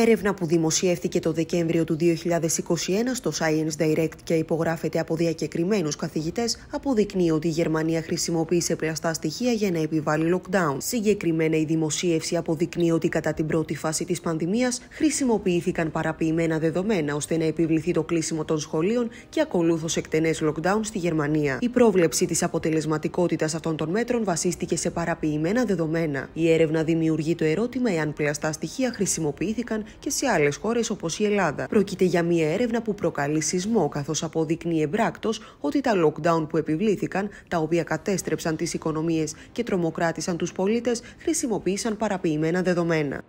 Έρευνα που δημοσιεύθηκε το Δεκέμβριο του 2021 στο Science Direct και υπογράφεται από διακεκριμένους καθηγητές, αποδεικνύει ότι η Γερμανία χρησιμοποίησε πλαστά στοιχεία για να επιβάλλει lockdown. Συγκεκριμένα, η δημοσίευση αποδεικνύει ότι κατά την πρώτη φάση της πανδημίας χρησιμοποιήθηκαν παραποιημένα δεδομένα ώστε να επιβληθεί το κλείσιμο των σχολείων και ακολούθως εκτενές lockdown στη Γερμανία. Η πρόβλεψη της αποτελεσματικότητας αυτών των μέτρων βασίστηκε σε παραποιημένα δεδομένα. Η έρευνα δημιουργεί το ερώτημα εάν πλαστά στοιχεία χρησιμοποιήθηκαν και σε άλλες χώρες όπως η Ελλάδα. Πρόκειται για μια έρευνα που προκαλεί σεισμό, καθώς αποδεικνύει εμπράκτος ότι τα lockdown που επιβλήθηκαν, τα οποία κατέστρεψαν τις οικονομίες και τρομοκράτησαν τους πολίτες, χρησιμοποίησαν παραποιημένα δεδομένα.